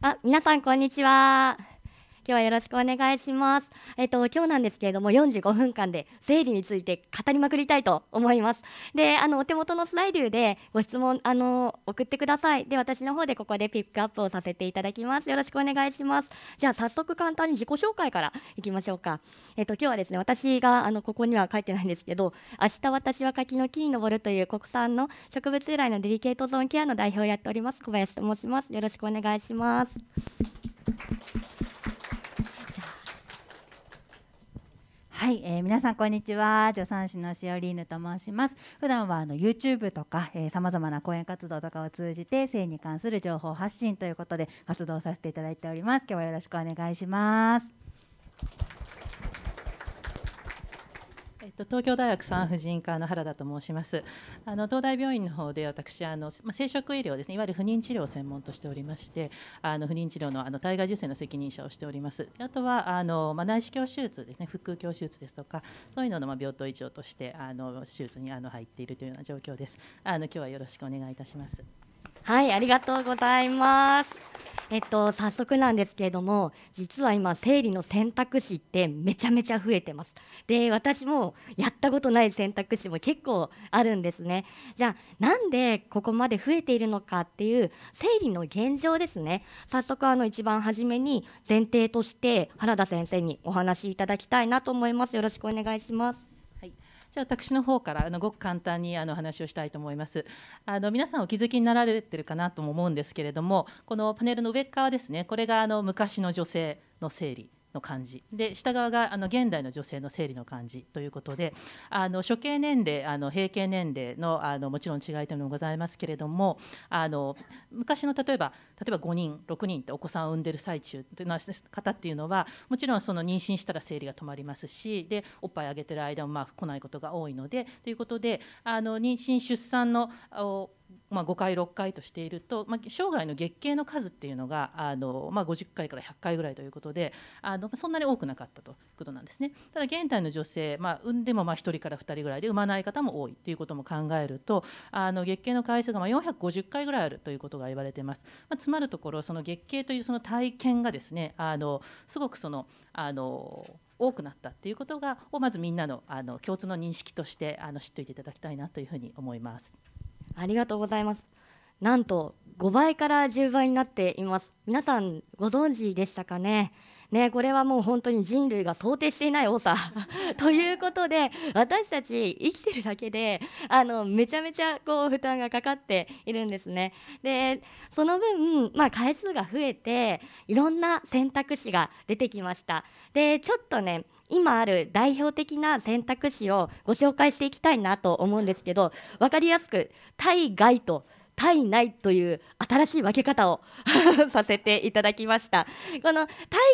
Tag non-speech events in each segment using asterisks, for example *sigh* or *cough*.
あ、皆さんこんにちは。今日はよろしくお願いします。えっと今日なんですけれども45分間で生理について語りまくりたいと思います。で、あのお手元のスライドでご質問あの送ってください。で、私の方でここでピックアップをさせていただきます。よろしくお願いします。じゃあ早速簡単に自己紹介からいきましょうか。えっと今日はですね私があのここには書いてないんですけど、明日私は柿の木に登るという国産の植物由来のデリケートゾーンケアの代表をやっております小林と申します。よろしくお願いします。はい、えー、皆さんこんにちは助産師のしおりぬと申します普段はあの YouTube とかさまざまな講演活動とかを通じて性に関する情報発信ということで活動させていただいております今日はよろしくお願いします東京大学産婦人科の原田と申します。あの東大病院の方で私あの生殖医療ですね、いわゆる不妊治療を専門としておりまして、あの不妊治療のあの体外受精の責任者をしております。あとはあのまあ内視鏡手術ですね、腹腔鏡手術ですとか、そういうののまあ病棟医長としてあの手術にあの入っているというような状況です。あの今日はよろしくお願いいたします。はい、ありがとうございます。えっと、早速なんですけれども実は今生理の選択肢ってめちゃめちゃ増えてますで私もやったことない選択肢も結構あるんですねじゃあなんでここまで増えているのかっていう生理の現状ですね早速あの一番初めに前提として原田先生にお話しいただきたいなと思いますよろしくお願いしますじゃあ私の方からあのごく簡単にあの話をしたいと思います。あの皆さんお気づきになられてるかなとも思うんですけれどもこのパネルの上側ですねこれがあの昔の女性の生理の感じで下側があの現代の女性の生理の感じということであの処刑年齢あの閉経年齢のあのもちろん違いというのもございますけれどもあの昔の例えば例えば5人6人ってお子さんを産んでる最中というのは方っていうのはもちろんその妊娠したら生理が止まりますしでおっぱいあげてる間もまあ来ないことが多いのでということであの妊娠出産のおまあ、5回6回としていると、まあ、生涯の月経の数っていうのがあの、まあ、50回から100回ぐらいということであのそんなに多くなかったということなんですねただ現代の女性、まあ、産んでもまあ1人から2人ぐらいで産まない方も多いということも考えるとあの月経の回数がまあ450回ぐらいあるということが言われています、まあ、つまるところその月経というその体験がですねあのすごくそのあの多くなったっていうことがをまずみんなのあの共通の認識としてあの知っておいていただきたいなというふうに思います。ありがとうございます。なんと5倍から10倍になっています。皆さんご存知でしたかね。ね、これはもう本当に人類が想定していない多さ *laughs* ということで私たち生きてるだけであのめちゃめちゃこう負担がかかっているんですね。でその分、まあ、回数が増えていろんな選択肢が出てきました。でちょっとね今ある代表的な選択肢をご紹介していきたいなと思うんですけど分かりやすく対外と体内という新しい分け方を *laughs* させていただきましたこの体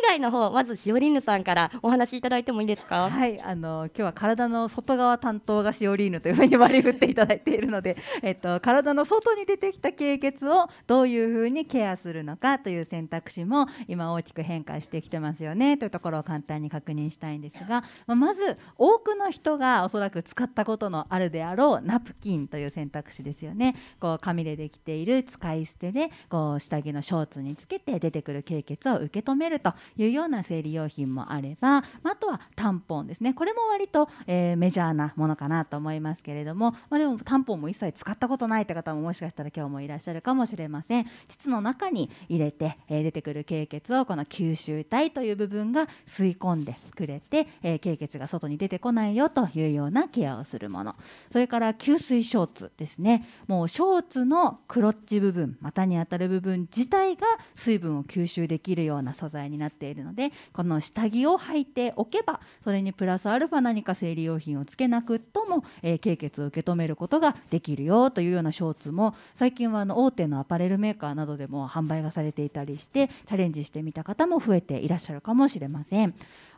外の方まずしおりぬさんからお話しいただいてもいいですかはいあの今日は体の外側担当がしおりぬというふうに割り振っていただいているので、*laughs* えっと、体の外に出てきた経血をどういうふうにケアするのかという選択肢も今大きく変化してきてますよねというところを簡単に確認したいんですが、まあ、まず多くの人がおそらく使ったことのあるであろうナプキンという選択肢ですよねこう紙で性できている使い捨てでこう下着のショーツにつけて出てくる経血を受け止めるというような生理用品もあればあとはタンポンですねこれも割と、えー、メジャーなものかなと思いますけれども、まあ、でもタンポンも一切使ったことないって方ももしかしたら今日もいらっしゃるかもしれません膣の中に入れて、えー、出てくる経血をこの吸収体という部分が吸い込んでくれて、えー、経血が外に出てこないよというようなケアをするものそれから吸水ショーツですねもうショーツののクロッチ部分股に当たる部分自体が水分を吸収できるような素材になっているのでこの下着を履いておけばそれにプラスアルファ何か生理用品をつけなくとも、えー、経血を受け止めることができるよというようなショーツも最近はあの大手のアパレルメーカーなどでも販売がされていたりしてチャレンジしてみた方も増えていらっしゃるかもしれません。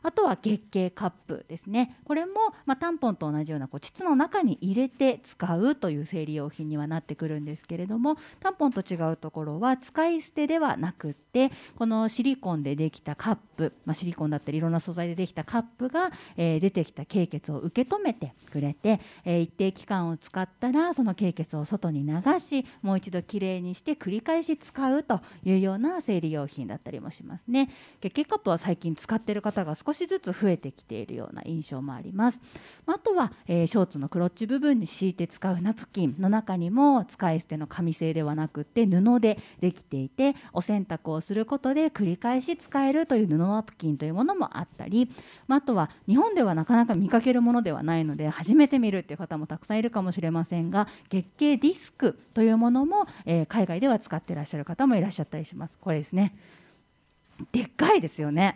あとは月経カップですねこれも、まあ、タンポンと同じようなこう膣の中に入れて使うという生理用品にはなってくるんですけれどもタンポンと違うところは使い捨てではなくってこのシリコンでできたカップ、まあ、シリコンだったりいろんな素材でできたカップが、えー、出てきた経血を受け止めてくれて、えー、一定期間を使ったらその経血を外に流しもう一度きれいにして繰り返し使うというような生理用品だったりもしますね。月経カップは最近使ってる方が少ししずつ増えてきているような印象もあります。あとは、えー、ショーツのクロッチ部分に敷いて使うナプキンの中にも使い捨ての紙製ではなくて布でできていてお洗濯をすることで繰り返し使えるという布ナプキンというものもあったり、まあ、とは日本ではなかなか見かけるものではないので初めて見るっていう方もたくさんいるかもしれませんが月経ディスクというものも、えー、海外では使ってらっしゃる方もいらっしゃったりします。これですねでっかいですよね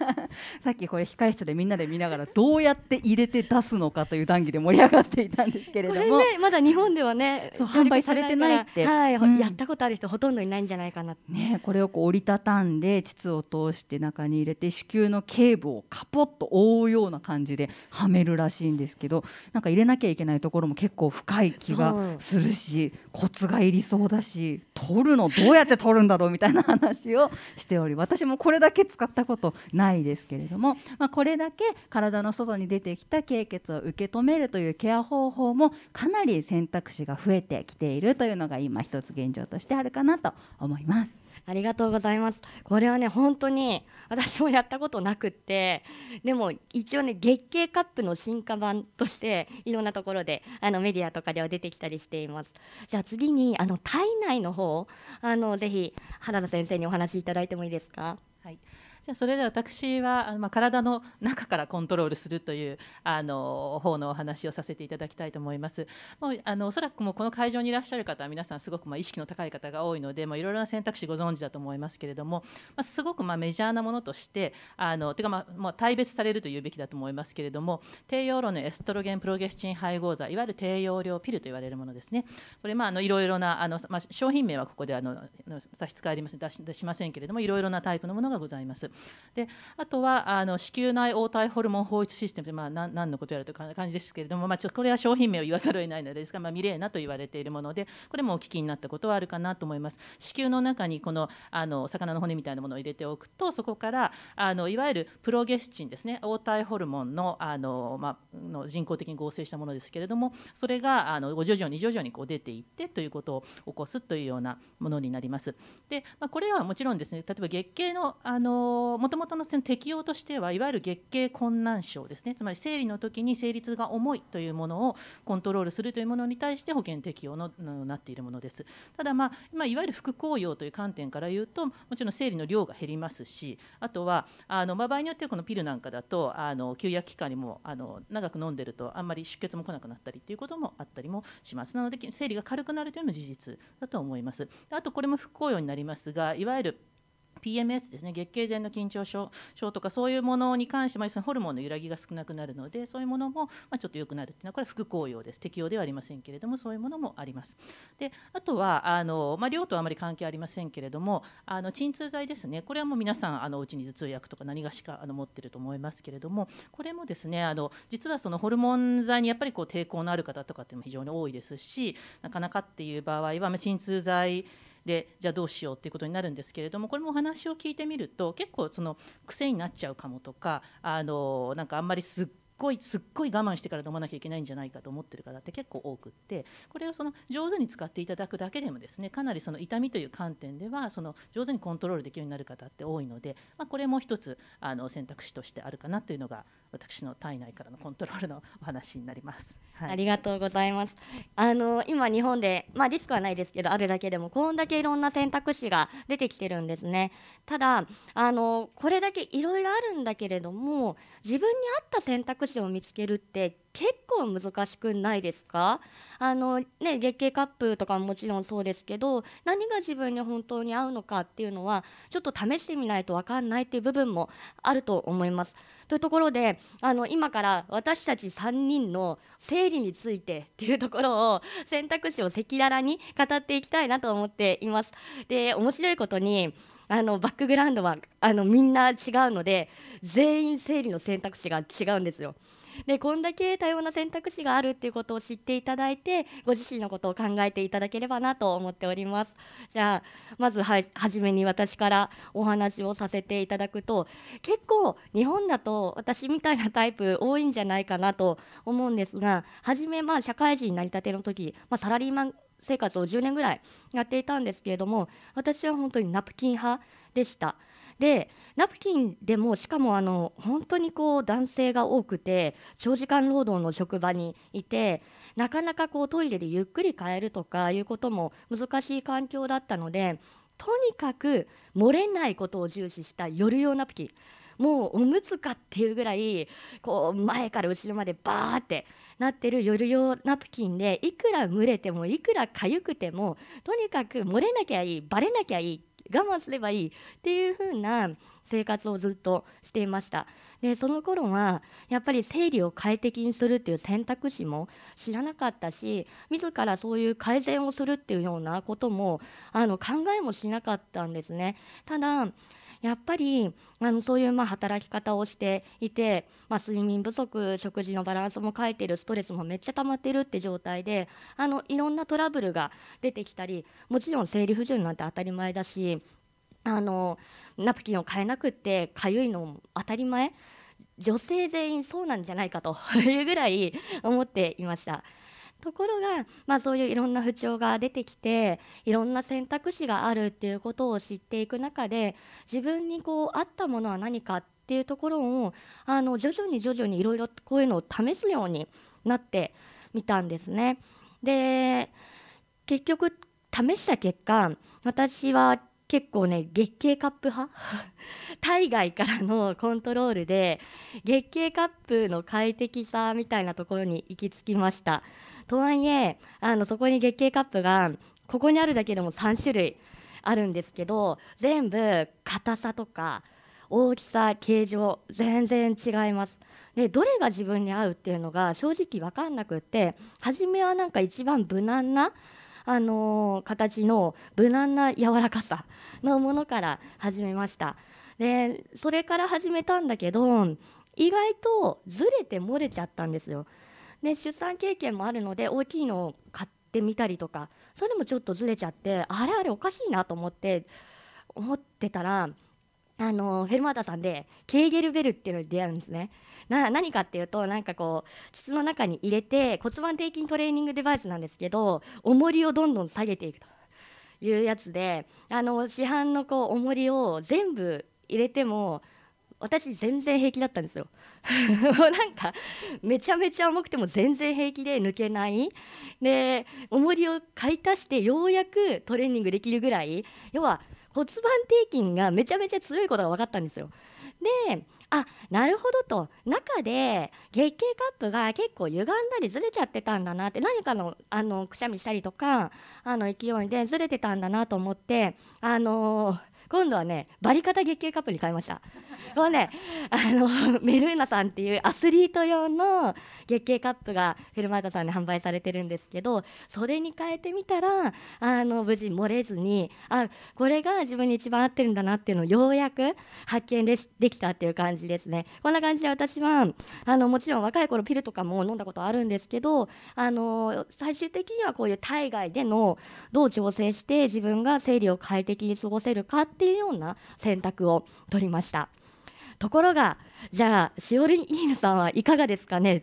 *laughs* さっきこれ控室でみんなで見ながらどうやって入れて出すのかという談義で盛り上がっていたんですけれどもこれねまだ日本ではね販売されてないって、はい、うん、やったことある人ほとんどいないんじゃないかなねこれをこう折りたたんで膣を通して中に入れて子宮の頸部をカポッと覆うような感じではめるらしいんですけどなんか入れなきゃいけないところも結構深い気がするしコツがいりそうだし取るのどうやって取るんだろうみたいな話をしております私もこれだけ使ったことないですけれども、まあ、これだけ体の外に出てきた経血を受け止めるというケア方法もかなり選択肢が増えてきているというのが今一つ現状としてあるかなと思います。ありがとうございます。これはね、本当に私もやったことなくって、でも一応ね、月経カップの進化版として、いろんなところであのメディアとかでは出てきたりしています。じゃあ次に、あの体内の方あのぜひ原田先生にお話しいただいてもいいですか。はいじゃあそれで私は、まあ、体の中からコントロールするというあの方のお話をさせていただきたいと思います。もうあのおそらくもうこの会場にいらっしゃる方は皆さんすごくまあ意識の高い方が多いのでいろいろな選択肢ご存知だと思いますけれども、まあ、すごくまあメジャーなものとしてあのてかまあもう大別されるというべきだと思いますけれども低用量のエストロゲンプロゲスチン配合剤いわゆる低用量ピルと言われるものですねこれまああのいろいろなあの、まあ、商品名はここであの差し支えありません出しませんけれどもいろいろなタイプのものがございます。であとはあの子宮内黄体ホルモン放出システムで、まあ、何何のことやるという感じですけれども、まあ、ちょこれは商品名を言わざるを得ないのですが、まあ、ミレーナと言われているものでこれもお聞きになったことはあるかなと思います子宮の中にこのあの魚の骨みたいなものを入れておくとそこからあのいわゆるプロゲスチンですね黄体ホルモンのあの、まあ、の人工的に合成したものですけれどもそれがあの徐々に徐々にこう出ていってということを起こすというようなものになります。でまあ、これはもちろんですね例えば月経のあのもともとの適用としてはいわゆる月経困難症ですねつまり生理の時に生理痛が重いというものをコントロールするというものに対して保険適用のなっているものですただ、まあ、いわゆる副効用という観点から言うともちろん生理の量が減りますしあとはあの、場合によってはこのピルなんかだとあの休薬期間にもあの長く飲んでるとあんまり出血も来なくなったりということもあったりもしますなので生理が軽くなるというのも事実だと思いますあとこれも副効用になりますがいわゆる PMS ですね月経前の緊張症とかそういうものに関して、もホルモンの揺らぎが少なくなるのでそういうものも、まちょっと良くなるっていうのはこれは副効用です適用ではありませんけれどもそういうものもあります。であとはあの、まあ、量とはあまり関係ありませんけれどもあの鎮痛剤ですねこれはもう皆さんあのうちに頭痛薬とか何がしかあの持ってると思いますけれどもこれもですねあの実はそのホルモン剤にやっぱりこう抵抗のある方とかっていうのも非常に多いですしなかなかっていう場合は、ま鎮痛剤でじゃあどうしようっていうことになるんですけれどもこれもお話を聞いてみると結構その癖になっちゃうかもとかあのなんかあんまりすっごいすっごい我慢してから飲まなきゃいけないんじゃないかと思ってる方って結構多くってこれをその上手に使っていただくだけでもですねかなりその痛みという観点ではその上手にコントロールできるようになる方って多いので、まあ、これも一つあの選択肢としてあるかなというのが私の体内からのコントロールのお話になります。はい、ありがとうございます。あの今日本でまあリスクはないですけどあるだけでもこんだけいろんな選択肢が出てきてるんですね。ただあのこれだけいろいろあるんだけれども自分に合った選択肢を見つけるって結構難しくないですかあの、ね、月経カップとかももちろんそうですけど何が自分に本当に合うのかっていうのはちょっと試してみないと分かんないっていう部分もあると思います。というところであの今から私たち3人の生理についてっていうところを選択肢を赤裸々に語っていきたいなと思っています。で面白いことにあのバックグラウンドはあのみんな違うので全員生理の選択肢が違うんですよ。でこんだけ多様な選択肢があるっていうことを知っていただいてご自身のことを考えていただければなと思っておりますじゃあまずは初めに私からお話をさせていただくと結構日本だと私みたいなタイプ多いんじゃないかなと思うんですが初めまあ社会人になりたての時、まあ、サラリーマン生活を10年ぐらいやっていたんですけれども私は本当にナプキン派でした。でナプキンでもしかもあの本当にこう男性が多くて長時間労働の職場にいてなかなかこうトイレでゆっくり変えるとかいうことも難しい環境だったのでとにかく漏れないことを重視した夜用ナプキンもうおむつかっていうぐらいこう前から後ろまでバーってなってる夜用ナプキンでいくら蒸れてもいくら痒くてもとにかく漏れなきゃいいばれなきゃいい我慢すればいいっていう風な生活をずっとしていましたでその頃はやっぱり生理を快適にするっていう選択肢も知らなかったし自らそういう改善をするっていうようなこともあの考えもしなかったんですねただやっぱりあのそういうまあ働き方をしていて、まあ、睡眠不足食事のバランスも変えてるストレスもめっちゃ溜まってるって状態であのいろんなトラブルが出てきたりもちろん生理不順なんて当たり前だしあのナプキンを変えなくってかゆいのも当たり前女性全員そうなんじゃないかというぐらい思っていました。ところが、まあ、そういういろんな不調が出てきていろんな選択肢があるっていうことを知っていく中で自分にこう合ったものは何かっていうところをあの徐々に徐々にいろいろこういうのを試すようになってみたんですね。で結局試した結果私は結構ね月経カップ派 *laughs* 体外からのコントロールで月経カップの快適さみたいなところに行き着きましたとはいえあのそこに月経カップがここにあるだけでも3種類あるんですけど全部硬さとか大きさ形状全然違いますでどれが自分に合うっていうのが正直分かんなくって初めはなんか一番無難なあのー、形の無難な柔らかさのものから始めましたでそれから始めたんだけど意外とずれて漏れちゃったんですよね、出産経験もあるので大きいのを買ってみたりとかそれもちょっとずれちゃってあれあれおかしいなと思って思ってたらあのフェルマータさんでケーゲルベルっていうのに出会うんですね。な何かっていうとなんかこう筒の中に入れて骨盤底筋トレーニングデバイスなんですけど重りをどんどん下げていくというやつであの市販のこう重りを全部入れても私全然平気だったんですよ *laughs* なんかめちゃめちゃ重くても全然平気で抜けないで重りを買い足してようやくトレーニングできるぐらい要は骨盤底筋がめちゃめちゃ強いことが分かったんですよであなるほどと中で月経カップが結構歪んだりずれちゃってたんだなって何かのあのくしゃみしたりとかあの勢いでずれてたんだなと思ってあのー今度はねバリカタ月経カップに変えましたもうねあのメルーナさんっていうアスリート用の月経カップがフェルマータさんで販売されてるんですけどそれに変えてみたらあの無事漏れずにあこれが自分に一番合ってるんだなっていうのをようやく発見でできたっていう感じですね。こんな感じで私はあのもちろん若い頃ピルとかも飲んだことあるんですけどあの最終的にはこういう体外でのどう調整して自分が生理を快適に過ごせるかっていうような選択を取りました。ところがじゃあしおりーヌさんはいかがですかね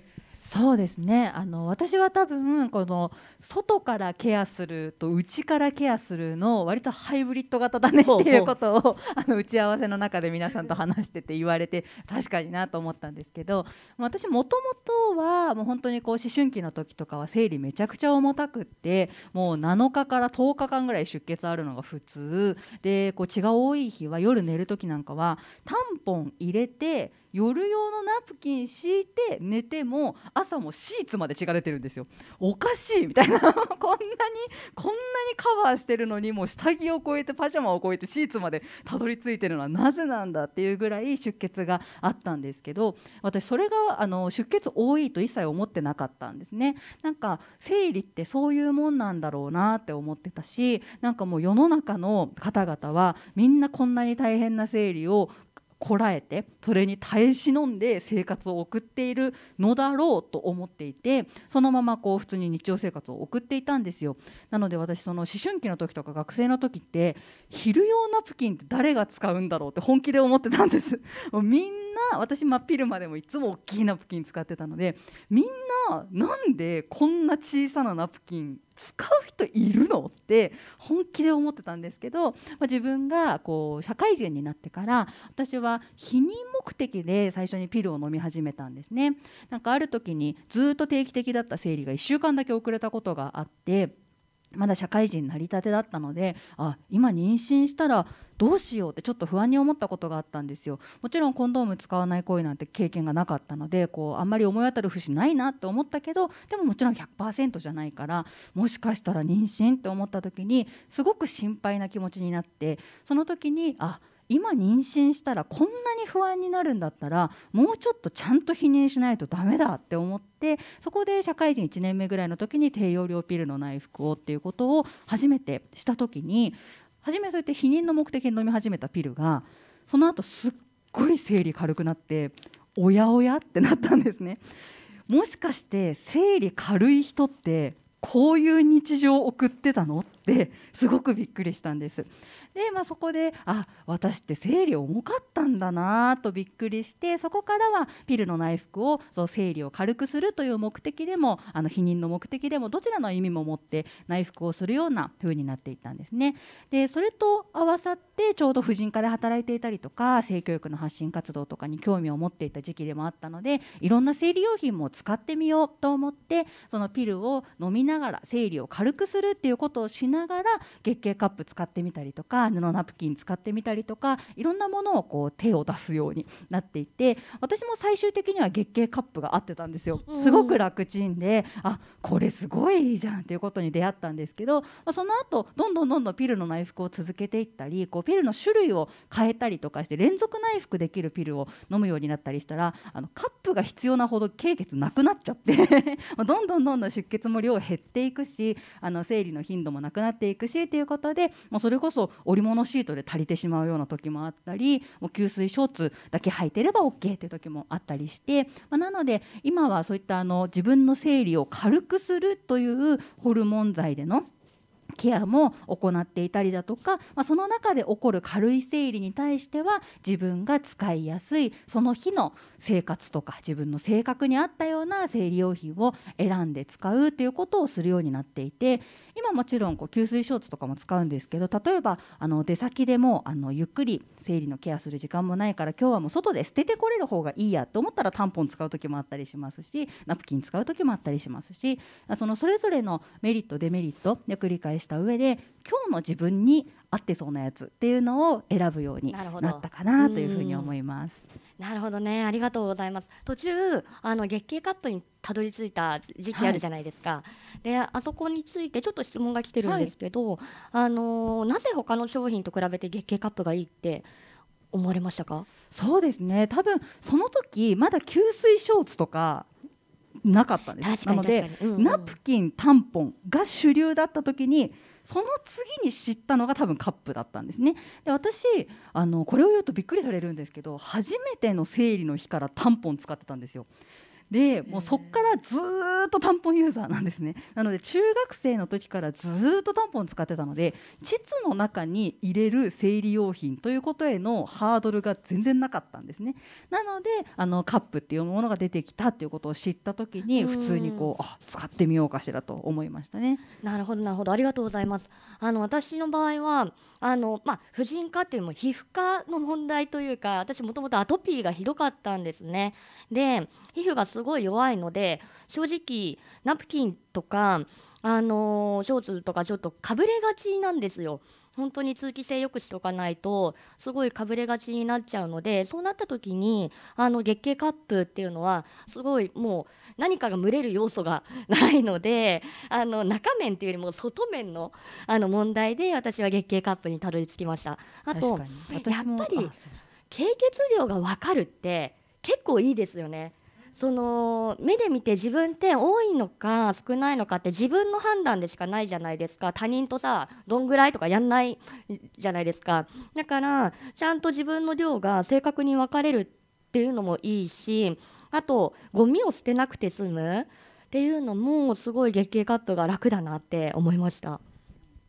そうですねあの私は多分この外からケアすると内からケアするの割とハイブリッド型だねっていうことをあの打ち合わせの中で皆さんと話してて言われて確かになと思ったんですけど私もともとはもう本当にこう思春期の時とかは生理めちゃくちゃ重たくってもう7日から10日間ぐらい出血あるのが普通でこう血が多い日は夜寝る時なんかはタンポン入れて夜用のナプキン敷いて寝ても朝もシーツまで血が出てるんですよおかしいみたいな *laughs* こんなにこんなにカバーしてるのにもう下着を超えてパジャマを超えてシーツまでたどり着いてるのはなぜなんだっていうぐらい出血があったんですけど私それがあの出血多いと一切思ってなかったんですねなんか生理ってそういうもんなんだろうなって思ってたしなんかもう世の中の方々はみんなこんなに大変な生理をこらえてそれに耐え忍んで生活を送っているのだろうと思っていてそのままこう普通に日常生活を送っていたんですよなので私その思春期の時とか学生の時って昼用ナプキンって誰が使うんだろうって本気で思ってたんです *laughs* もうみんな私真っ昼間でもいつも大きいナプキン使ってたのでみんななんでこんな小さなナプキン使う人いるのって本気で思ってたんですけど、まあ、自分がこう社会人になってから私は避妊目的で最初にピルを飲み始めたんですね。なんかある時にずっと定期的だった生理が1週間だけ遅れたことがあって。まだ社会人なりたてだったのであ今妊娠したらどうしようってちょっと不安に思ったことがあったんですよもちろんコンドーム使わない行為なんて経験がなかったのでこうあんまり思い当たる節ないなって思ったけどでももちろん100%じゃないからもしかしたら妊娠って思った時にすごく心配な気持ちになってその時にあ今妊娠したらこんなに不安になるんだったらもうちょっとちゃんと避妊しないとダメだって思ってそこで社会人1年目ぐらいの時に低用量ピルの内服をっていうことを初めてした時に初めそうやって避妊の目的に飲み始めたピルがその後すっごい生理軽くなっておやおやってなったんですね。もしかして生理軽い人ってこういう日常を送ってたのってすごくびっくりしたんです。で、まあ、そこであ私って生理重かったんだなとびっくりしてそこからはピルの内服をそう生理を軽くするという目的でもあの避妊の目的でもどちらの意味も持って内服をするような風になっていったんですね。でそれと合わさってちょうど婦人科で働いていたりとか性教育の発信活動とかに興味を持っていた時期でもあったのでいろんな生理用品も使ってみようと思ってそのピルを飲みながら生理を軽くするっていうことをしながら月経カップ使ってみたりとか布ナプキン使ってみたりとかいろんなものをこう手を出すようになっていて私も最終的には月経カップが合ってたんですよ。すごく楽ちんであこれすごいいいじゃんということに出会ったんですけど、まあ、その後どんどんどんどんピルの内服を続けていったりこうピルの種類を変えたりとかして連続内服できるピルを飲むようになったりしたらあのカップが必要なほど経血なくなっちゃって *laughs* どんどんどんどん出血も量減っていくしあの生理の頻度もなくなっていくしっていうことでもうそれこそお織物シートで足りてしまうような時もあったりもう吸水ショーツだけ履いてれば OK ていう時もあったりして、まあ、なので今はそういったあの自分の生理を軽くするというホルモン剤でのケアも行っていたりだとか、まあ、その中で起こる軽い生理に対しては自分が使いやすいその日の生活とか自分の性格に合ったような生理用品を選んで使うということをするようになっていて今もちろんこう吸水ショーツとかも使うんですけど例えばあの出先でもあのゆっくり生理のケアする時間もないから今日はもう外で捨ててこれる方がいいやと思ったらタンポン使う時もあったりしますしナプキン使う時もあったりしますしそのそれぞれのメリットデメリットで繰り返してした上で今日の自分に合ってそうなやつっていうのを選ぶようになったかなというふうに思います。なるほどねありがとうございます途中あの月経カップにたどり着いた時期あるじゃないですか、はい、であそこについてちょっと質問が来てるんですけど、はい、あのなぜ他の商品と比べて月経カップがいいって思われましたかそうですね多分その時まだ吸水ショーツとかなかったんですなので、うんうん、ナプキンタンポンが主流だった時にその次に知ったのが多分カップだったんですねで私あのこれを言うとびっくりされるんですけど初めての生理の日からタンポン使ってたんですよでもうそこからずっとタンポンユーザーなんですねなので中学生の時からずっとタンポン使ってたので膣の中に入れる生理用品ということへのハードルが全然なかったんですねなのであのカップっていうものが出てきたっていうことを知った時に普通にこうあ使ってみようかしらと思いましたねなるほどなるほどありがとうございますあの私の場合はあのまあ、婦人科っていうのも皮膚科の問題というか私もともとアトピーがひどかったんですねで皮膚がすごい弱いので正直ナプキンとかあのショーツとかちょっとかぶれがちなんですよ本当に通気性よくしておかないとすごいかぶれがちになっちゃうのでそうなった時にあの月経カップっていうのはすごいもう何かが蒸れる要素がないのであの中面っていうよりも外面のあの問題で私は月経カップにたどり着きました。あとやっぱり経血量が分かるって結構いいですよね。その目で見て自分って多いのか少ないのかって自分の判断でしかないじゃないですか他人とさどんぐらいとかやんないじゃないですかだからちゃんと自分の量が正確に分かれるっていうのもいいしあとゴミを捨てなくて済むっていうのもすごい月経カットが楽だなって思いました。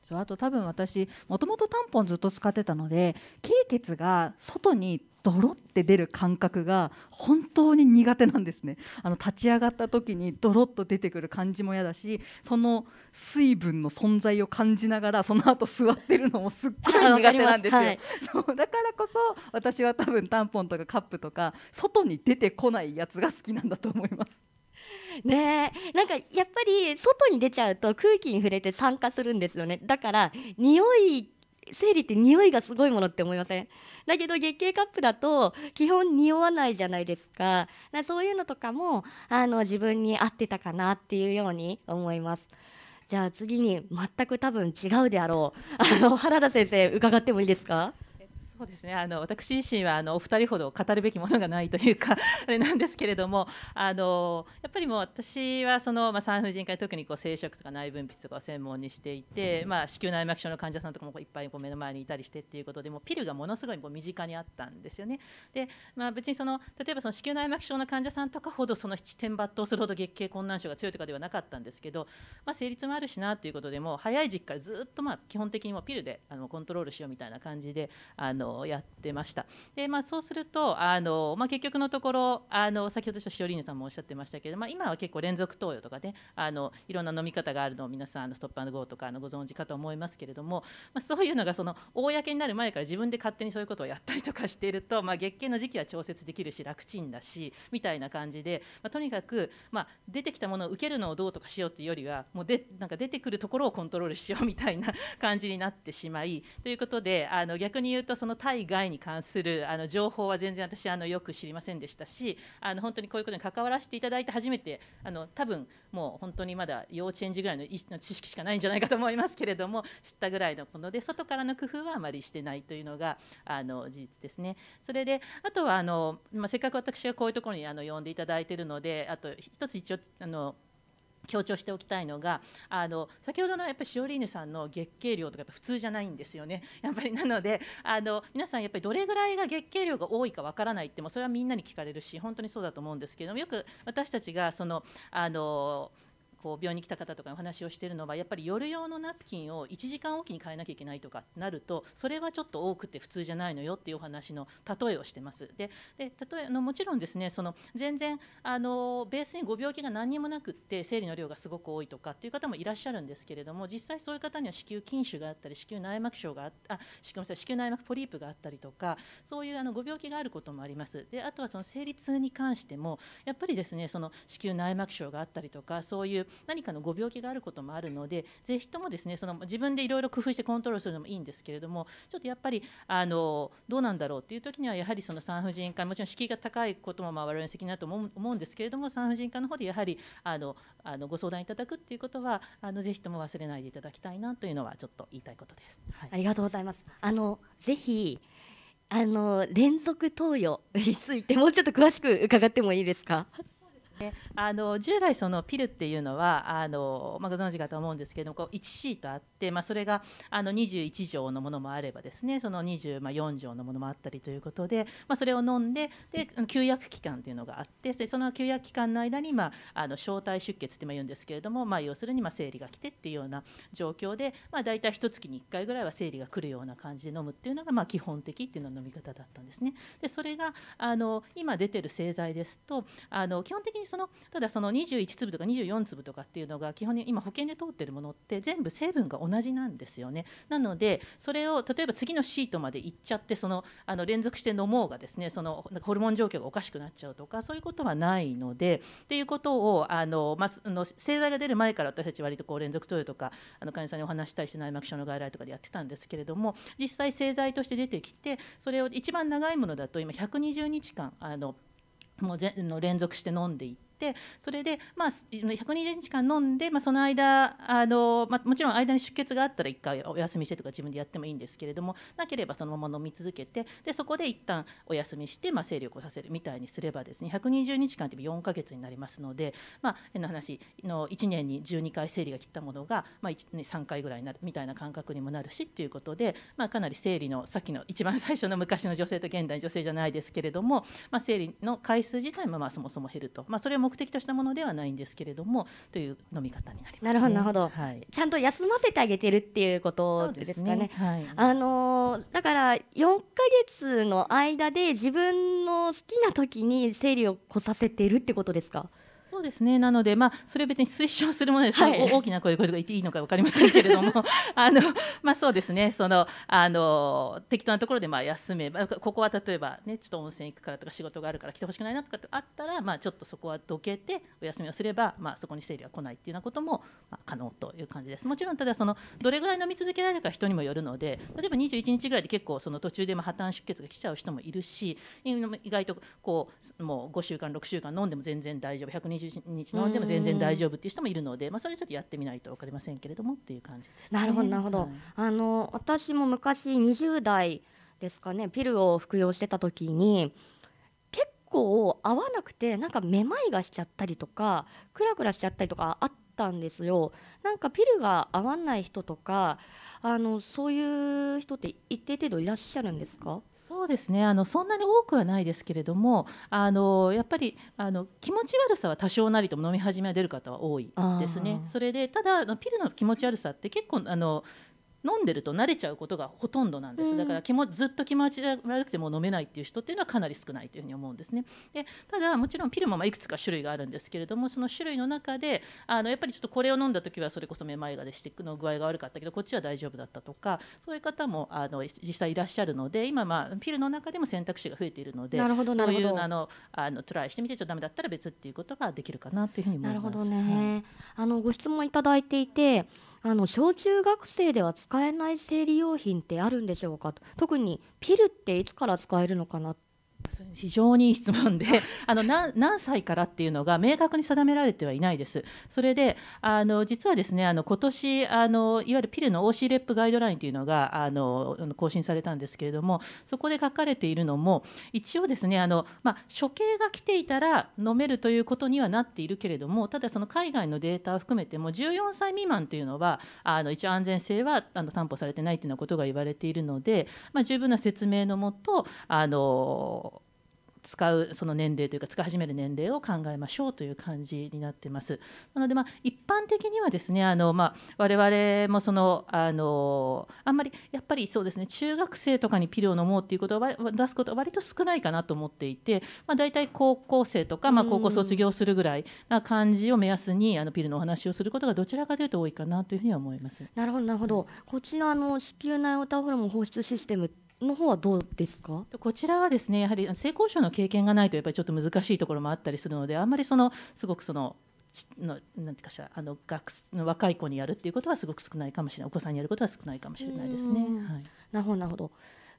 そうあと多分私もともとタンポンずっと使ってたので経血が外にドロって出る感覚が本当に苦手なんですねあの立ち上がった時にドロッと出てくる感じも嫌だしその水分の存在を感じながらその後座ってるのもすっごい苦手なんですよ、はい、そうだからこそ私は多分タンポンとかカップとか外に出てこないやつが好きなんだと思います。ねなんかやっぱり外に出ちゃうと空気に触れて酸化するんですよねだから匂い生理って匂いがすごいものって思いませんだけど月経カップだと基本匂わないじゃないですかかそういうのとかもあの自分に合ってたかなっていうように思いますじゃあ次に全く多分違うであろうあの原田先生伺ってもいいですかそうですねあの私自身はあのお二人ほど語るべきものがないというか *laughs* あれなんですけれどもあのやっぱりもう私はその、まあ、産婦人科特にこう生殖とか内分泌とかを専門にしていて、まあ、子宮内膜症の患者さんとかもいっぱいこう目の前にいたりしてっていうことでもピルがものすごいこう身近にあったんですよね。でまあ、別にその例えばその子宮内膜症の患者さんとかほどその七点抜刀するほど月経困難症が強いとかではなかったんですけど、まあ、生理痛もあるしなということでも早い時期からずっとまあ基本的にもピルであのコントロールしようみたいな感じであのやってました。でまあ、そうするとあの、まあ、結局のところあの先ほどしおりんさんもおっしゃってましたけど、まあ、今は結構連続投与とかねあのいろんな飲み方があるのを皆さんのストップアンドゴーとかのご存知かと思いますけれども、まあ、そういうのがその公になる前から自分で勝手にそういうことをやったりとかしていると、まあ、月経の時期は調節できるし楽ちんだしみたいな感じで、まあ、とにかく、まあ、出てきたものを受けるのをどうとかしようっていうよりはもうでなんか出てくるところをコントロールしようみたいな感じになってしまいということであの逆に言うとその対外に関するあの情報は全然私あのよく知りませんでしたしあの本当にこういうことに関わらせていただいて初めてあの多分もう本当にまだ幼稚園児ぐらいの知識しかないんじゃないかと思いますけれども知ったぐらいのもので外からの工夫はあまりしてないというのがあの事実ですね。それであとはあの、まあ、せっかく私がこういうところにあの呼んでいただいているのであと一つ一応あの強調しておきたいのがあの先ほどのやっぱりシオリーヌさんの月経量とか普通じゃないんですよね *laughs* やっぱりなのであの皆さんやっぱりどれぐらいが月経量が多いかわからないってもそれはみんなに聞かれるし本当にそうだと思うんですけどもよく私たちがそのあのこう病院に来た方とかにお話をしているのはやっぱり夜用のナプキンを1時間おきに変えなきゃいけないとかなるとそれはちょっと多くて普通じゃないのよっていうお話の例えをしてます。でで例えのもちろんですねその全然あのベースにご病気が何にもなくって生理の量がすごく多いとかっていう方もいらっしゃるんですけれども実際そういう方には子宮筋腫があったり子宮内膜症がああごめ子宮内膜ポリープがあったりとかそういうあのご病気があることもあります。であとはその生理痛に関してもやっぱりですねその子宮内膜症があったりとかそういう何かのご病気があることもあるのでぜひともですねその自分でいろいろ工夫してコントロールするのもいいんですけれどもちょっとやっぱりあのどうなんだろうっていう時にはやはりその産婦人科もちろん敷居が高いこともまあ我々の責任だと思うんですけれども産婦人科の方でやはりあのあのご相談いただくっていうことはあのぜひとも忘れないでいただきたいなというのはちょっと言いたいことです。はい、ありがとうございます。あのぜひあの連続投与についてもうちょっと詳しく伺ってもいいですか。あの従来そのピルっていうのはあの、まあ、ご存知かと思うんですけどこう1シートあって。、まあ、それがあの21錠のものもあればですねその24錠のものもあったりということで、まあ、それを飲んでで休薬期間というのがあってでその休薬期間の間に、まあ、あの小体出血って言うんですけれども、まあ、要するにまあ生理が来てっていうような状況で、まあ、大体一月に1回ぐらいは生理が来るような感じで飲むっていうのがまあ基本的っていうの飲み方だったんですね。でそれがあの今出てる製剤ですとあの基本的にそのただその21粒とか24粒とかっていうのが基本に今保険で通ってるものって全部成分が同同じなんですよね。なのでそれを例えば次のシートまで行っちゃってそのあの連続して飲もうがですねそのホルモン状況がおかしくなっちゃうとかそういうことはないのでっていうことをあの、まあ、の製剤が出る前から私たち割とこう連続投与とかあの患者さんにお話したりして内膜症の外来とかでやってたんですけれども実際製剤として出てきてそれを一番長いものだと今120日間あのもうの連続して飲んでいて。てそれで、まあ、120日間飲んで、まあ、その間あの、まあ、もちろん間に出血があったら1回お休みしてとか自分でやってもいいんですけれどもなければそのまま飲み続けてでそこで一旦お休みして、まあ、精力をさせるみたいにすればですね120日間って4か月になりますので、まあ、変な話の1年に12回生理が切ったものが、まあ、3回ぐらいになるみたいな感覚にもなるしっていうことで、まあ、かなり生理のさっきの一番最初の昔の女性と現代女性じゃないですけれども、まあ、生理の回数自体もまあそもそも減ると、まあ、それを目目的としたものではないんですけれどもという飲み方になります、ね、なるほどなるほど、はい、ちゃんと休ませてあげてるっていうことですかね。ねはい、あのだから4か月の間で自分の好きな時に生理を来させているってことですかそうですねなので、まあ、それ別に推奨するものですけはい、大きな声で言っていいのか分かりませんけれども *laughs* あの、まあ、そうですねそのあの適当なところでまあ休めばここは例えば、ね、ちょっと温泉行くからとか仕事があるから来てほしくないなとかあったら、まあ、ちょっとそこはどけてお休みをすれば、まあ、そこに生理は来ないっていうようなことも、まあ、可能という感じです。もちろんただそのどれぐらい飲み続けられるか人にもよるので例えば21日ぐらいで結構その途中でま破綻出血が来ちゃう人もいるし意外とこうもう5週間6週間飲んでも全然大丈夫百2 20日飲んでも全然大丈夫っていう人もいるので、まあ、それちょっとやってみないと分かりませんけれどもっていう感じです、ね、なるほどなるほど、あの私も昔20代ですかねピルを服用してた時に結構合わなくてなんかめまいがしちゃったりとかクラクラしちゃったりとかあったんですよなんかピルが合わない人とかあのそういう人って一定程度いらっしゃるんですかそうですねあのそんなに多くはないですけれどもあのやっぱりあの気持ち悪さは多少なりとも飲み始めは出る方は多いですね。それでただあのピルの気持ち悪さって結構あの飲んでると慣れちゃうことがほとんどなんです、だから気もずっと気持ち悪くても飲めないっていう人っていうのはかなり少ないというふうに思うんですね。でただもちろんピルもまいくつか種類があるんですけれどもその種類の中であのやっぱりちょっとこれを飲んだ時はそれこそめまいがでしてくの具合が悪かったけどこっちは大丈夫だったとかそういう方もあの実際いらっしゃるので今、まあ、ピルの中でも選択肢が増えているのでそういうあのあのトライしてみてちょっとダメだったら別っていうことができるかなというふうに思います。なるほどね、はい、あのご質問いただいていてあの小中学生では使えない生理用品ってあるんでしょうかと特にピルっていつから使えるのかなって非常にいい質問であの何歳からっていうのが明確に定められてはいないです。それであの実はですねあの今年あのいわゆるピルの OC レップガイドラインというのがあの更新されたんですけれどもそこで書かれているのも一応ですねあの、まあ、処刑が来ていたら飲めるということにはなっているけれどもただその海外のデータを含めても14歳未満というのはあの一応安全性はあの担保されてないというようなことが言われているので、まあ、十分な説明のもとあの使うその年齢というか使い始める年齢を考えましょうという感じになってます。なのでまあ一般的にはですねあのまあ我々もそのあのあんまりやっぱりそうですね中学生とかにピルを飲もうっていうことを出すことは割と少ないかなと思っていて、まあ、大体高校生とか、まあ、高校卒業するぐらいな感じを目安にあのピルのお話をすることがどちらかというと多いかなというふうには思います。なるほどなるほどこちあの子宮内オタホルモン放出システムの方はどうですかこちらはですねやはり性交渉の経験がないとやっぱりちょっと難しいところもあったりするのであんまりそのすごくそののなんてかしらあの学の若い子にやるっていうことはすごく少ないかもしれないお子さんにやることは少ないかもしれないですね。はい、なるほどなるほど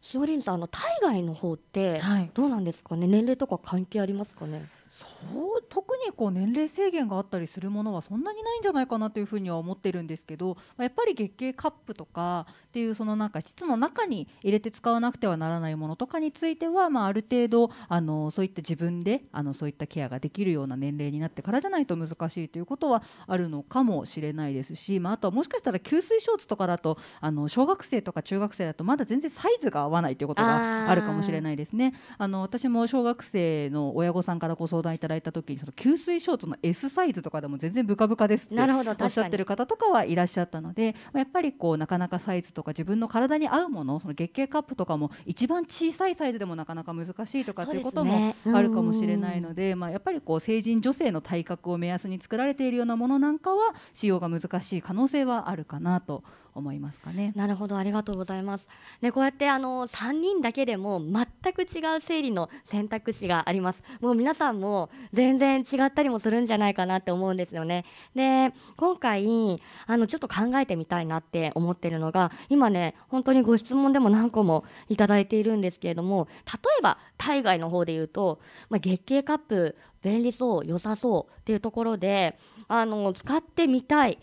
しおりんさんあの海外の方ってどうなんですかね、はい、年齢とか関係ありますかねそう特にこう年齢制限があったりするものはそんなにないんじゃないかなというふうには思ってるんですけど、まやっぱり月経カップとかっていうそのなんか膣の中に入れて使わなくてはならないものとかについては、まあ、ある程度あのそういった自分であのそういったケアができるような年齢になってからじゃないと難しいということはあるのかもしれないですし、まあ、あとはもしかしたら吸水ショーツとかだとあの小学生とか中学生だとまだ全然サイズが合わないということがあるかもしれないですね。あの私も小学生の親御さんからご相談いただいた時にその吸水ショーツの S サイズとかでも全然ブカブカですっておっしゃってる方とかはいらっしゃったのでやっぱりこうなかなかサイズとか自分の体に合うものその月経カップとかも一番小さいサイズでもなかなか難しいとかっていうこともあるかもしれないので、ね、まあ、やっぱりこう成人女性の体格を目安に作られているようなものなんかは使用が難しい可能性はあるかなと思いますかね。なるほどありがとうございます。でこうやってあの3人だけでも全く違う生理の選択肢があります。もう皆さんも全然違ったりもするんじゃないかなって思うんですよね。で今回あのちょっと考えてみたいなって思ってるのが今ね本当にご質問でも何個もいただいているんですけれども例えば海外の方で言うと、まあ、月経カップ便利そう良さそうっていうところであの使ってみたい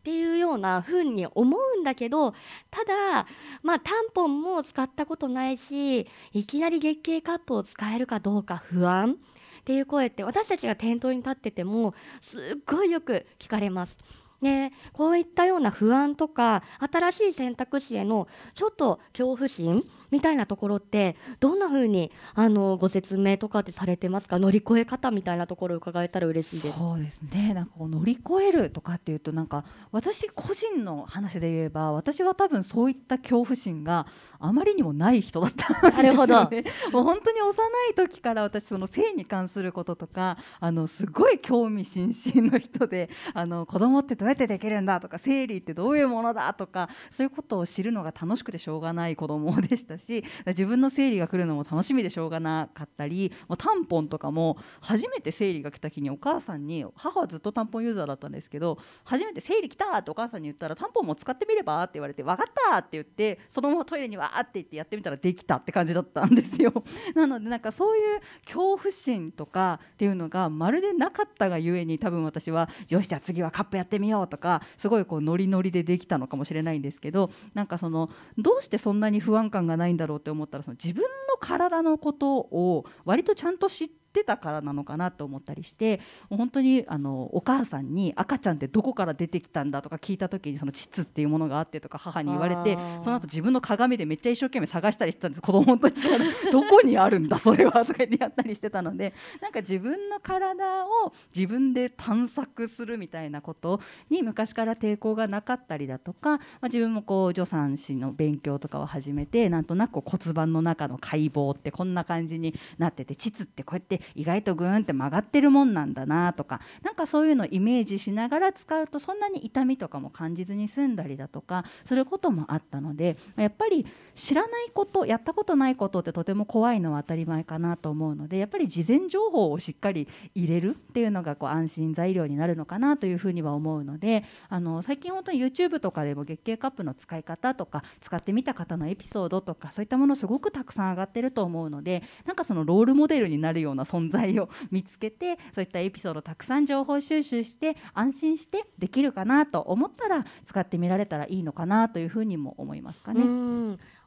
っていうような風に思うんだけどただまあタンポンも使ったことないしいきなり月経カップを使えるかどうか不安っていう声って私たちが店頭に立っててもすっごいよく聞かれます。ね、こういったような不安とか新しい選択肢へのちょっと恐怖心みたいなところってどんなふうにあのご説明とかってされてますか乗り越え方みたいなところを伺えたら嬉しいです。そうですねなんかこう乗り越えるとかっていうとなんか私個人の話で言えば私は多分そういった恐怖心があまりにもない人だったなるほど *laughs* もう本当に幼い時から私その性に関することとかあのすごい興味津々の人であの子供ってどうやってできるんだとか生理ってどういうものだとかそういうことを知るのが楽しくてしょうがない子供でしたし自分の生理が来るのも楽しみでしょうがなかったりもうタンポンとかも初めて生理が来た日にお母さんに母はずっとタンポンユーザーだったんですけど初めて生理来たってお母さんに言ったらタンポンも使ってみればって言われて分かったって言ってそのままトイレにわーって言ってやってみたらできたって感じだったんですよ。*laughs* なのでなんかそういう恐怖心とかっていうのがまるでなかったがゆえに多分私はよしじゃあ次はカップやってみようとかすごいこうノリノリでできたのかもしれないんですけどなんかそのどうしてそんなに不安感がないないんだろうって思ったらその自分の体のことを割とちゃんと知ってってたからなのかなと思ったりして本当にあのお母さんに赤ちゃんってどこから出てきたんだとか聞いた時にその膣っていうものがあってとか母に言われてその後自分の鏡でめっちゃ一生懸命探したりしてたんです子供の時からどこにあるんだそれはとか言ってやったりしてたのでなんか自分の体を自分で探索するみたいなことに昔から抵抗がなかったりだとか、まあ、自分もこう助産師の勉強とかを始めてなんとなく骨盤の中の解剖ってこんな感じになってて膣ってこうやって意外とグーンって曲がってるもんなんだなとかなんかそういうのをイメージしながら使うとそんなに痛みとかも感じずに済んだりだとかすることもあったのでやっぱり知らないことやったことないことってとても怖いのは当たり前かなと思うのでやっぱり事前情報をしっかり入れるっていうのがこう安心材料になるのかなというふうには思うのであの最近本当に YouTube とかでも月経カップの使い方とか使ってみた方のエピソードとかそういったものすごくたくさん上がってると思うのでなんかそのロールモデルになるような存在を見つけてそういったエピソードをたくさん情報収集して安心してできるかなと思ったら使ってみられたらいいのかなというふうにも思いますかね。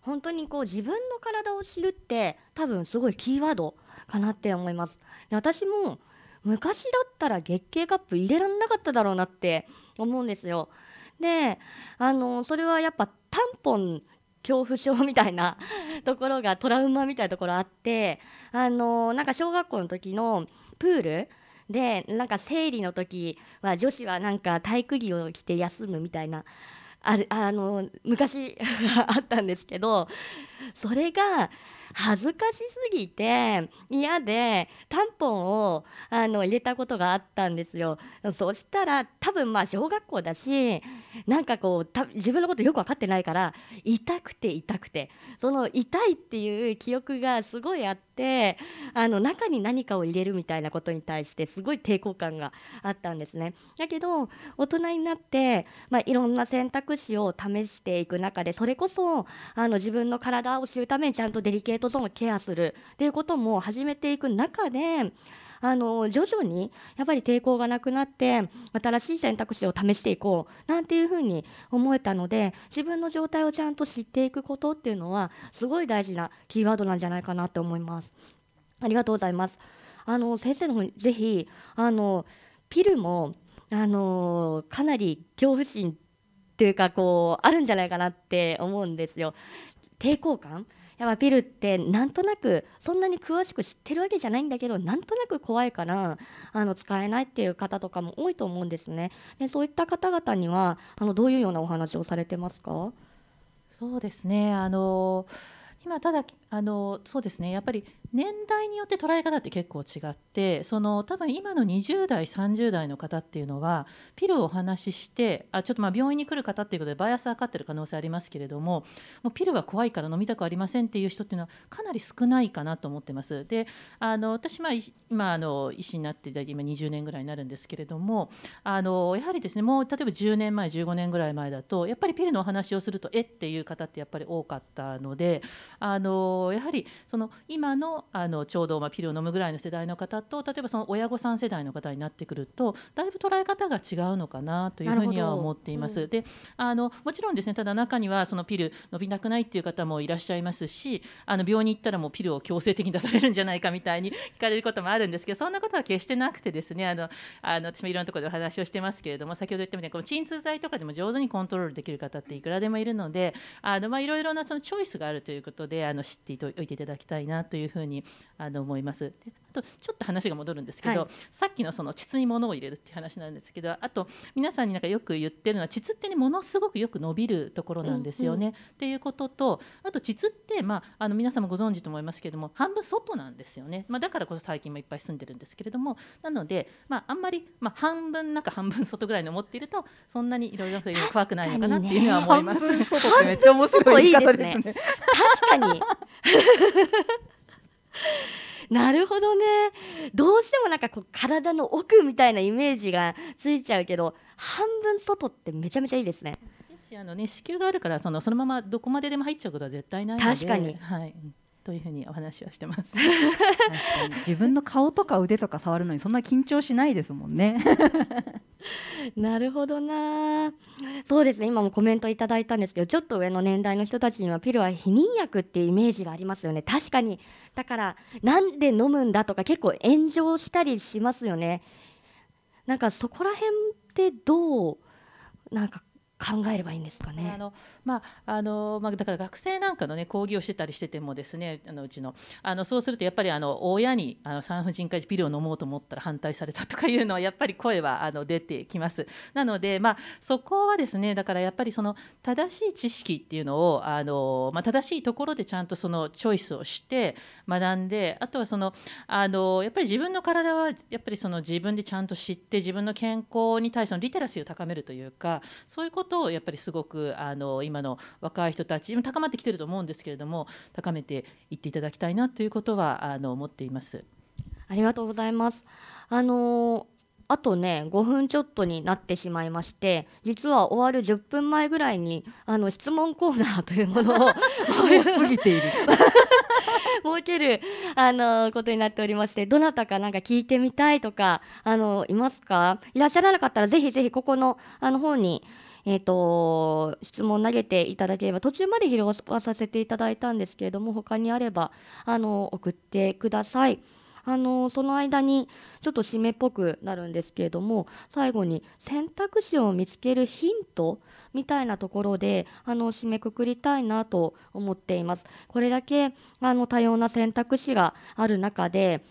本当にこう自分の体を知るって多分すごいキーワードかなって思います。で私も昔だったら月経カップ入れられなかっただろうなって思うんですよ。であのそれはやっぱタンポン恐怖症みたいな *laughs* ところがトラウマみたいなところあってあのなんか小学校の時のプールでなんか生理の時は女子はなんか体育着を着て休むみたいなあるあの昔 *laughs* あったんですけどそれが恥ずかしすぎて嫌でタンポンをあの入れたことがあったんですよそしたら多分まあ小学校だしなんかこう自分のことよく分かってないから痛くて痛くてその痛いっていう記憶がすごいあって。ってあの中に何かを入れるみたいなことに対してすごい抵抗感があったんですね。だけど大人になって、まあ、いろんな選択肢を試していく中でそれこそあの自分の体を知るためにちゃんとデリケートゾーンをケアするっていうことも始めていく中であの徐々にやっぱり抵抗がなくなって新しい選択肢を試していこうなんていうふうに思えたので自分の状態をちゃんと知っていくことっていうのはすごい大事なキーワードなんじゃないかなと思います。ありがとうございます。あの先生の方にぜひあのピルもあのかなり恐怖心っていうかこうあるんじゃないかなって思うんですよ。抵抗感やっぱビルってなんとなくそんなに詳しく知ってるわけじゃないんだけどなんとなく怖いからあの使えないっていう方とかも多いと思うんですね。でそういった方々にはあのどういうようなお話をされてますかそうですねあの今ただあのそうですねやっぱり年代によって捉え方って結構違ってその多分今の20代30代の方っていうのはピルをお話ししてあちょっとま病院に来る方っていうことでバイアスがかかってる可能性ありますけれどももうピルは怖いから飲みたくありませんっていう人っていうのはかなり少ないかなと思ってます。であの私、まあ、今あの医師になって今20年ぐらいになるんですけれどもあのやはりですねもう例えば10年前15年ぐらい前だとやっぱりピルのお話をするとえっていう方ってやっぱり多かったのであのやはりその今のあのちょうどまピルを飲むぐらいの世代の方と例えばその親御さん世代の方になってくるとだいぶ捉え方が違うのかなというふうには思っています。うん、であのもちろんですねただ中にはそのピル伸びなくないっていう方もいらっしゃいますしあの病院に行ったらもうピルを強制的に出されるんじゃないかみたいに聞かれることもあるんですけどそんなことは決してなくてですねあのあの私もいろんなところでお話をしてますけれども先ほど言ったみたいにこの鎮痛剤とかでも上手にコントロールできる方っていくらでもいるのであの、まあ、いろいろなそのチョイスがあるということであの知っていておいていただきたいなというふうにあの思います。あとちょっと話が戻るんですけど、はい、さっきのその膣に物を入れるっていう話なんですけどあと皆さんになんかよく言ってるのは膣ってねものすごくよく伸びるところなんですよね、うんうん、っていうこととあと膣って、まあ、あの皆さんもご存知と思いますけども半分外なんですよね、まあ、だからこそ最近もいっぱい住んでるんですけれどもなので、まあ、あんまり、まあ、半分中半分外ぐらいの持っているとそんなにいろいろ怖くないのかなっていうのは思います。半分外ってめっちゃ面白い言い方ですね。*laughs* いいですね確かに *laughs* なるほどねどうしてもなんかこう体の奥みたいなイメージがついちゃうけど半分外ってめちゃめちゃいいですね。あのね、子宮があるからそのそのままどこまででも入っちゃうことは絶対ないので確かに、はい、というふうにお話をしてます自分の顔とか腕とか触るのにそんな緊張しないですもんね *laughs* なるほどなそうですね今もコメントいただいたんですけどちょっと上の年代の人たちにはピルは避妊薬っていうイメージがありますよね確かにだからなんで飲むんだとか結構炎上したりしますよねなんかそこら辺ってどうなんか考えればいいんですかね。あのまああのまあだから学生なんかのね講義をしてたりしててもですねあのうちのあのそうするとやっぱりあの親にあの産婦人科でピルを飲もうと思ったら反対されたとかいうのはやっぱり声はあの出てきます。なのでまあそこはですねだからやっぱりその正しい知識っていうのをあのまあ正しいところでちゃんとそのチョイスをして学んであとはそのあのやっぱり自分の体はやっぱりその自分でちゃんと知って自分の健康に対してのリテラシーを高めるというかそういうこととやっぱりすごくあの今の若い人たち高まってきてると思うんですけれども高めていっていただきたいなということはあの思っています。ありがとうございます。あのあとね5分ちょっとになってしまいまして実は終わる10分前ぐらいにあの質問コーナーというものを *laughs* 過ぎている設けるあのことになっておりましてどなたかなんか聞いてみたいとかあのいますかいらっしゃらなかったらぜひぜひここのあの方にえーと、質問投げていただければ途中まで拾わさせていただいたんですけれども他にあればあの送ってください。あのその間にちょっと締めっぽくなるんですけれども最後に選択肢を見つけるヒントみたいなところであの締めくくりたいなと思っています。これだけあの多様な選択肢がある中で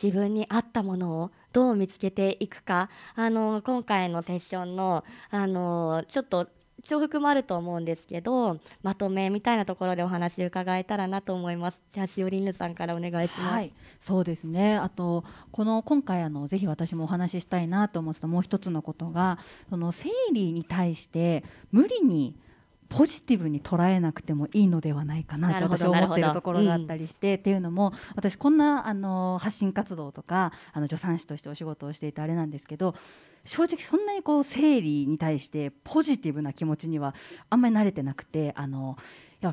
自分に合ったものをどう見つけていくかあの今回のセッションのあのちょっと重複もあると思うんですけどまとめみたいなところでお話を伺えたらなと思いますじゃあしおりぬさんからお願いします、はい、そうですねあとこの今回あのぜひ私もお話ししたいなと思ってたもう一つのことがその生理に対して無理にポジティブに捉えなくてもいいのではないかなと私は思ってるところがあったりして、っていうのも私こんなあの発信活動とかあの助産師としてお仕事をしていたあれなんですけど正直そんなにこう生理に対してポジティブな気持ちにはあんまり慣れてなくてあの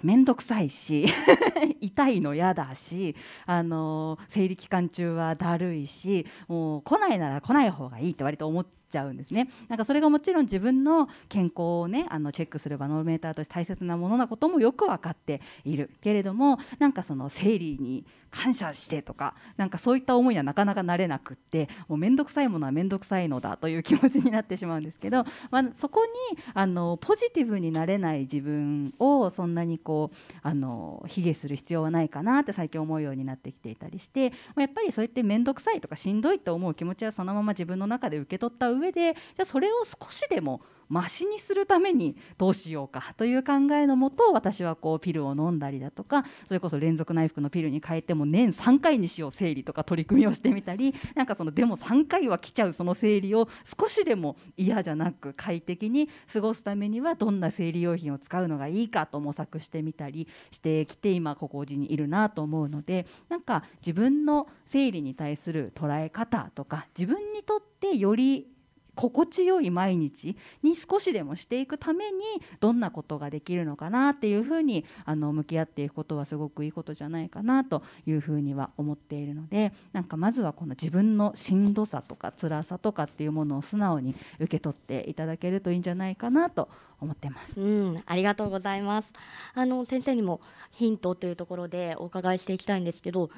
面倒くさいし *laughs* 痛いの嫌だしあの生理期間中はだるいしもう来ないなら来ない方がいいって割と思って。ちゃうんですねなんかそれがもちろん自分の健康をねあのチェックするバーメーターとして大切なものなこともよく分かっているけれどもなんかその生理に感謝してとかなんかそういった思いにはなかなかなれなくってもう面倒くさいものは面倒くさいのだという気持ちになってしまうんですけど、*laughs* まあ、そこにあのポジティブになれない自分をそんなにこうあの卑下する必要はないかなって最近思うようになってきていたりしてやっぱりそうやって面倒くさいとかしんどいと思う気持ちはそのまま自分の中で受け取った上でじゃそれを少しでもましにするためにどうしようかという考えのもと私はこうピルを飲んだりだとかそれこそ連続内服のピルに変えても年3回にしよう生理とか取り組みをしてみたり *laughs* なんかそのでも3回は来ちゃうその生理を少しでも嫌じゃなく快適に過ごすためにはどんな生理用品を使うのがいいかと模索してみたりしてきて今ここにいるなと思うのでなんか自分の生理に対する捉え方とか自分にとってより心地よい毎日に少しでもしていくためにどんなことができるのかなっていうふうにあの向き合っていくことはすごくいいことじゃないかなというふうには思っているのでなんかまずはこの自分のしんどさとか辛さとかっていうものを素直に受け取っていただけるといいんじゃないかなと思ってます。うん、ありがとうございます。あの先生にもヒントというところでお伺いしていきたいんですけど、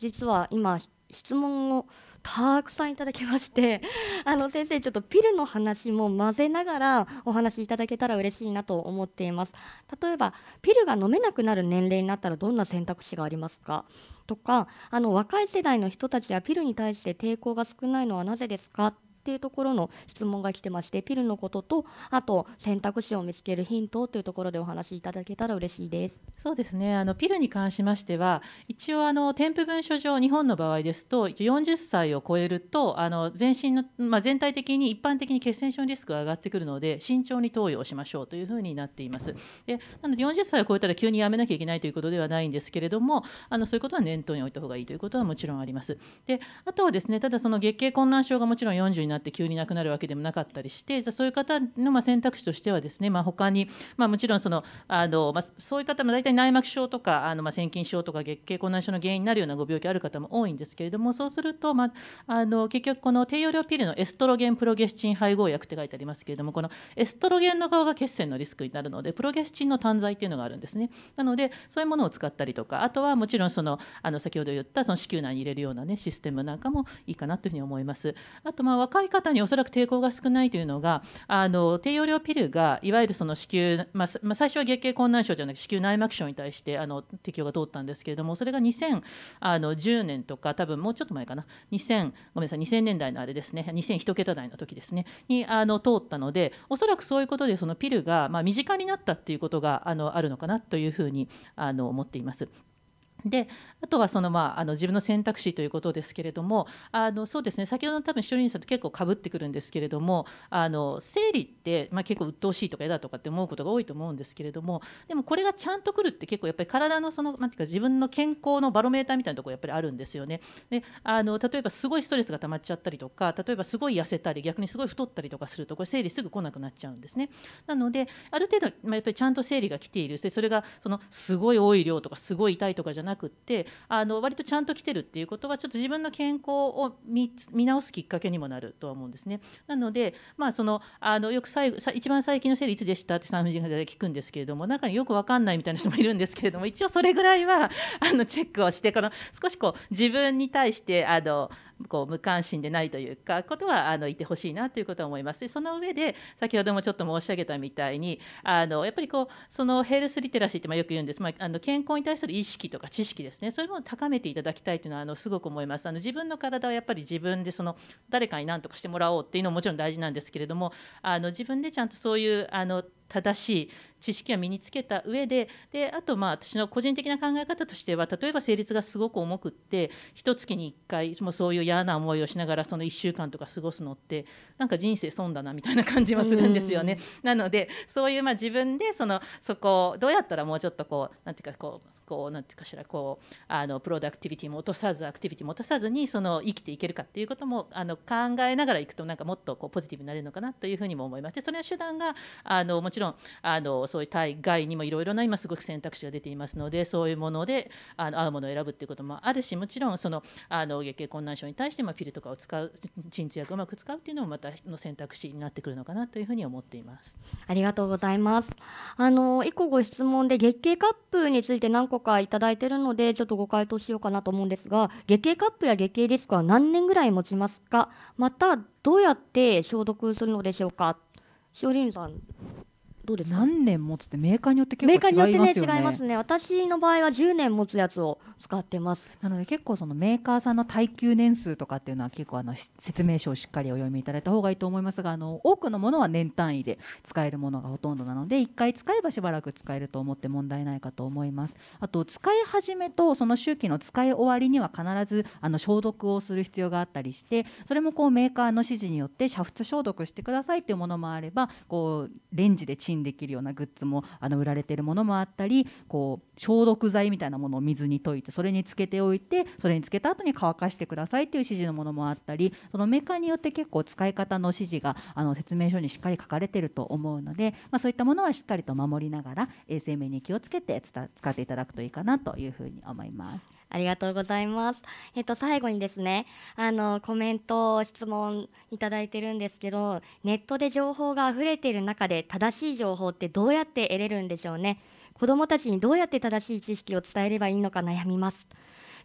実は今質問をたくさんいただきまして *laughs* あの先生ちょっとピルの話も混ぜながらお話しいただけたら嬉しいなと思っています例えばピルが飲めなくなる年齢になったらどんな選択肢がありますかとかあの若い世代の人たちはピルに対して抵抗が少ないのはなぜですかっていうところの質問が来てましてピルのこととあと選択肢を見つけるヒントというところでお話しいただけたら嬉しいです。そうですねあのピルに関しましては一応あの添付文書上日本の場合ですと40歳を超えるとあの全身の、まあ、全体的に一般的に血栓症リスクが上がってくるので慎重に投与をしましょうというふうになっています。でなので40歳を超えたら急にやめなきゃいけないということではないんですけれどもあのそういうことは念頭に置いた方がいいということはもちろんあります。であとはですねただその月経困難症がもちろん40になって急になくなるわけでもなかったりしてそういう方のま選択肢としてはですね、まあ、他に、まあ、もちろんそのあの、まあ、そういう方も大体内膜症とかあの、ま腺筋症とか月経困難症の原因になるようなご病気ある方も多いんですけれどもそうすると、まあの結局この低用量ピルのエストロゲンプロゲスチン配合薬って書いてありますけれどもこのエストロゲンの側が血栓のリスクになるのでプロゲスチンの単剤っていうのがあるんですねなのでそういうものを使ったりとかあとはもちろんそのあの先ほど言ったその子宮内に入れるようなねシステムなんかもいいかなというふうに思いますあとまあ若いえ方におそらく抵抗が少ないというのがあの低用量ピルがいわゆるその子宮、まあまあ、最初は月経困難症じゃなくて子宮内膜症に対してあの適用が通ったんですけれどもそれが2010年とか多分もうちょっと前かな2000ごめんなさい2000年代のあれですね2001桁台の時ですねにあの通ったのでおそらくそういうことでそのピルがまあ身近になったっていうことがあのあるのかなというふうにあの思っています。であとはその、まあ、あの自分の選択肢ということですけれどもあのそうですね先ほどの多分視聴人さんと結構かぶってくるんですけれどもあの生理って、まあ、結構鬱陶しいとか嫌だとかって思うことが多いと思うんですけれどもでもこれがちゃんとくるって結構やっぱり体のそのなんていうか自分の健康のバロメーターみたいなところやっぱりあるんですよね。であの例えばすごいストレスが溜まっちゃったりとか例えばすごい痩せたり逆にすごい太ったりとかするとこれ生理すぐ来なくなっちゃうんですね。なのである程度、まあ、やっぱりちゃんと生理が来ているそれがそのすごい多い量とかすごい痛いとかじゃなくなくってあの割とちゃんと来てるっていうことはちょっと自分の健康を見直すきっかけにもなるとは思うんですね。なので、まあ、そのあのよく最後一番最近の生理いつでしたって産婦人科で聞くんですけれども中によく分かんないみたいな人もいるんですけれども一応それぐらいはあのチェックをしてこの少しこう自分に対してあのこう無関心でないというかことはあのいてほしいなということは思いますでその上で先ほどもちょっと申し上げたみたいにあのやっぱりこうそのヘルスリテラシーってまあよく言うんです、まあ、あの健康に対する意識とか知識ですねそういうものを高めていただきたいというのはあのすごく思いますあの自分の体はやっぱり自分でその誰かに何とかしてもらおうっていうのももちろん大事なんですけれどもあの自分でちゃんとそういうあの正しい知識は身につけた上でであとまあ私の個人的な考え方としては例えば生理がすごく重くって一月に1回もそういう嫌な思いをしながらその1週間とか過ごすのってなんか人生損だなみたいな感じはするんですよね。なのでそういうまあ自分でそのそこをどうやったらもうちょっとこうなんていうかこうこうなんていうかしらこうあのプロダクティビティも落とさずアクティビティも落とさずにその生きていけるかっていうこともあの考えながらいくとなんかもっとこうポジティブになれるのかなというふうにも思います。でそれは手段があのもちろんあのそういう対外にもいろいろな今すごく選択肢が出ていますのでそういうものであの合うものを選ぶっていうこともあるしもちろんそのあの月経困難症に対してまあピルとかを使う鎮痛薬をうまく使うっていうのもまたの選択肢になってくるのかなというふうに思っています。ありがとうございます。あの一個ご質問で月経カップについて何個かいただいてるのでちょっとご回答しようかなと思うんですが月経カップや月経ディスクは何年ぐらい持ちますかまたどうやって消毒するのでしょうかしおりんさんどうです何年持つってメーカーによって結構違いますよねメーカーによってね違いますね私の場合は10年持つやつを使ってますなので結構そのメーカーさんの耐久年数とかっていうのは結構あの説明書をしっかりお読みいただいた方がいいと思いますがあの多くのものは年単位で使えるものがほとんどなので1回使えばしばらく使えると思って問題ないかと思いますあと使い始めとその周期の使い終わりには必ずあの消毒をする必要があったりしてそれもこうメーカーの指示によって煮沸消毒してくださいっていうものもあればこうレンジでチン信できるようなグッズもあの売られてるものもあったりこう消毒剤みたいなものを水に溶いてそれにつけておいてそれにつけた後に乾かしてくださいっていう指示のものもあったりそのメーカーによって結構使い方の指示があの説明書にしっかり書かれてると思うので、まあ、そういったものはしっかりと守りながら衛生面に気をつけて使っていただくといいかなというふうに思います。ありがとうございます。えっと、最後にですね、あの、コメント、質問いただいてるんですけど、ネットで情報が溢れている中で、正しい情報ってどうやって得れるんでしょうね。子どもたちにどうやって正しい知識を伝えればいいのか悩みます。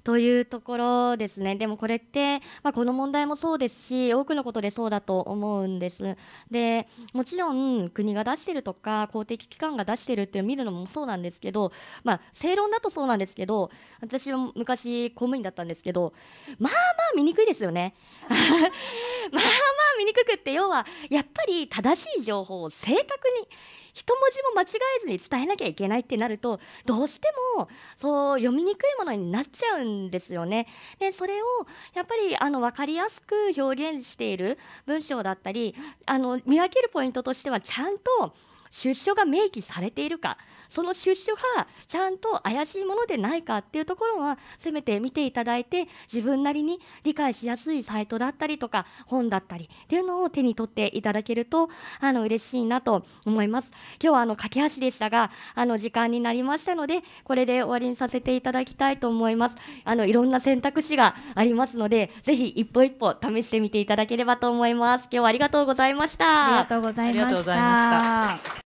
というところですね、でもこれって、まあ、この問題もそうですし、多くのことでそうだと思うんです。でもちろん国が出してるとか、公的機関が出してるっていう見るのもそうなんですけど、まあ、正論だとそうなんですけど、私は昔、公務員だったんですけど、まあまあ見にくいですよね。*laughs* まあまあ見にくくって、要はやっぱり正しい情報を正確に一文字も間違えずに伝えなきゃいけないってなるとどうしてもそう読みにくいものになっちゃうんですよね。でそれをやっぱりあの分かりやすく表現している文章だったりあの見分けるポイントとしてはちゃんと出所が明記されているかその出所がちゃんと怪しいものでないかっていうところはせめて見ていただいて自分なりに理解しやすいサイトだったりとか本だったりっていうのを手に取っていただけるとあの嬉しいなと思います今日はあの駆け足でしたがあの時間になりましたのでこれで終わりにさせていただきたいと思いますあのいろんな選択肢がありますのでぜひ一歩一歩試してみていただければと思います今日はありがとうございましたありがとうございました